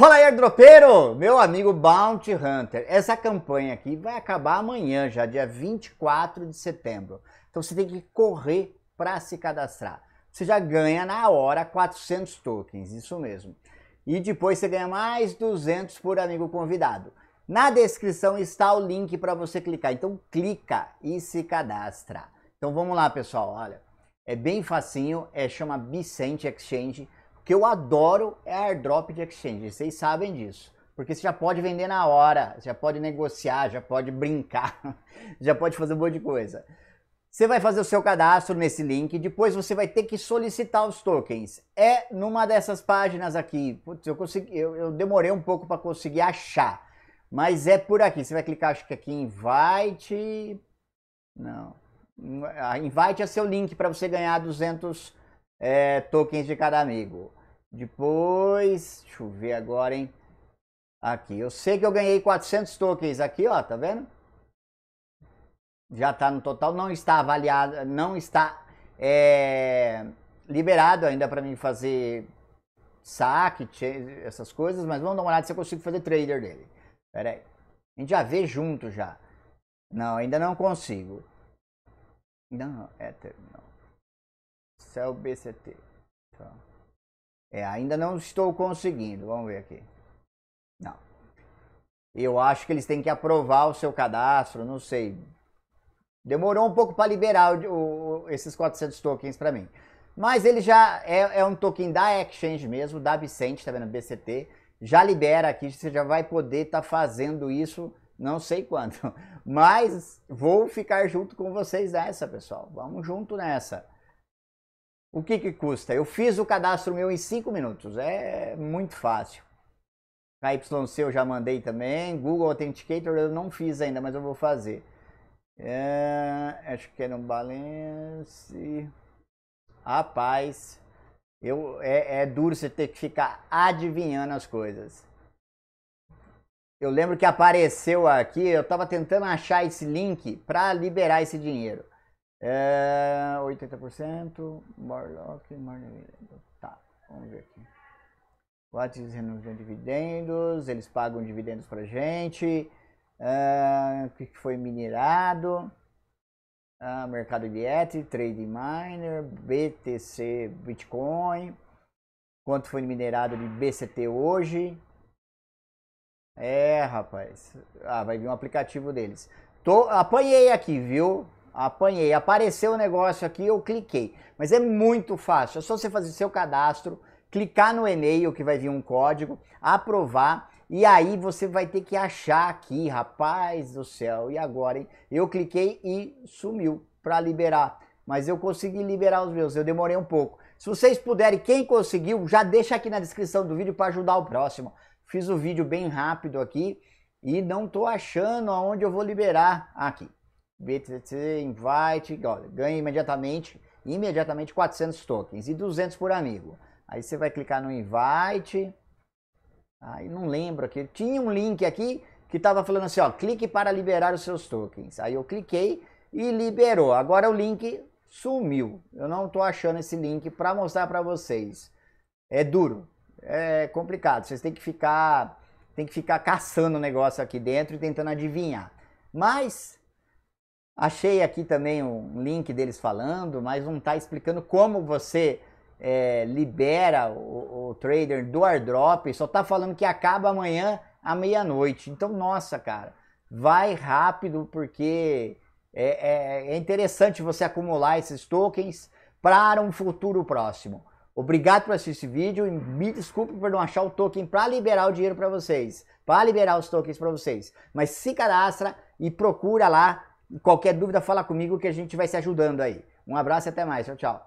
Fala aí, dropeiro, meu amigo Bounty Hunter. Essa campanha aqui vai acabar amanhã, já dia 24 de setembro. Então você tem que correr para se cadastrar. Você já ganha na hora 400 tokens, isso mesmo. E depois você ganha mais 200 por amigo convidado. Na descrição está o link para você clicar. Então clica e se cadastra. Então vamos lá, pessoal. Olha, é bem facinho, é chama Bicente Exchange o que eu adoro é airdrop de exchange, vocês sabem disso. Porque você já pode vender na hora, já pode negociar, já pode brincar, já pode fazer um monte de coisa. Você vai fazer o seu cadastro nesse link, depois você vai ter que solicitar os tokens. É numa dessas páginas aqui. Putz, eu, consegui, eu, eu demorei um pouco para conseguir achar, mas é por aqui. Você vai clicar, acho que aqui invite. Não. Invite é seu link para você ganhar 200 é, tokens de cada amigo. Depois, deixa eu ver agora, hein? Aqui, eu sei que eu ganhei 400 tokens aqui, ó, tá vendo? Já tá no total, não está avaliado, não está é, liberado ainda para mim fazer saque, essas coisas, mas vamos dar uma olhada se eu consigo fazer trader dele. Pera aí, a gente já vê junto já. Não, ainda não consigo. Não, é, não. Excel BCT. Tá. É, ainda não estou conseguindo. Vamos ver aqui. Não. Eu acho que eles têm que aprovar o seu cadastro, não sei. Demorou um pouco para liberar o, o, esses 400 tokens para mim. Mas ele já é, é, um token da Exchange mesmo, da Vicente, tá vendo? BCT. Já libera aqui, você já vai poder estar tá fazendo isso, não sei quando. Mas vou ficar junto com vocês nessa, pessoal. Vamos junto nessa. O que, que custa? Eu fiz o cadastro meu em 5 minutos, é muito fácil. KYC eu já mandei também, Google Authenticator eu não fiz ainda, mas eu vou fazer. É, acho que era é um balance. Rapaz, eu, é, é duro você ter que ficar adivinhando as coisas. Eu lembro que apareceu aqui, eu estava tentando achar esse link para liberar esse dinheiro. É, 80%, Morlock, Morlock, tá, vamos ver aqui. Whats renunciam dividendos, eles pagam dividendos pra gente. É, o que foi minerado? É, mercado de Ether, Trade Miner, BTC, Bitcoin. Quanto foi minerado de BCT hoje? É, rapaz. Ah, vai vir um aplicativo deles. Tô, apanhei aqui, viu? apanhei. Apareceu o um negócio aqui, eu cliquei. Mas é muito fácil, é só você fazer seu cadastro, clicar no e-mail que vai vir um código, aprovar, e aí você vai ter que achar aqui, rapaz do céu, e agora, hein? Eu cliquei e sumiu para liberar, mas eu consegui liberar os meus, eu demorei um pouco. Se vocês puderem, quem conseguiu, já deixa aqui na descrição do vídeo para ajudar o próximo. Fiz o vídeo bem rápido aqui e não tô achando aonde eu vou liberar aqui. BTC Invite, olha, ganha imediatamente, imediatamente 400 tokens e 200 por amigo. Aí você vai clicar no Invite, aí não lembro aqui, tinha um link aqui que estava falando assim, ó, clique para liberar os seus tokens. Aí eu cliquei e liberou. Agora o link sumiu. Eu não estou achando esse link para mostrar para vocês. É duro, é complicado. Vocês têm que ficar, tem que ficar caçando o negócio aqui dentro e tentando adivinhar. Mas Achei aqui também um link deles falando, mas não está explicando como você é, libera o, o, trader do airdrop, só está falando que acaba amanhã à meia-noite. Então, nossa, cara, vai rápido porque é, é, é interessante você acumular esses tokens para um futuro próximo. Obrigado por assistir esse vídeo e me desculpe por não achar o token para liberar o dinheiro para vocês, para liberar os tokens para vocês. Mas se cadastra e procura lá Qualquer dúvida, fala comigo que a gente vai se ajudando aí. Um abraço e até mais. Tchau, tchau.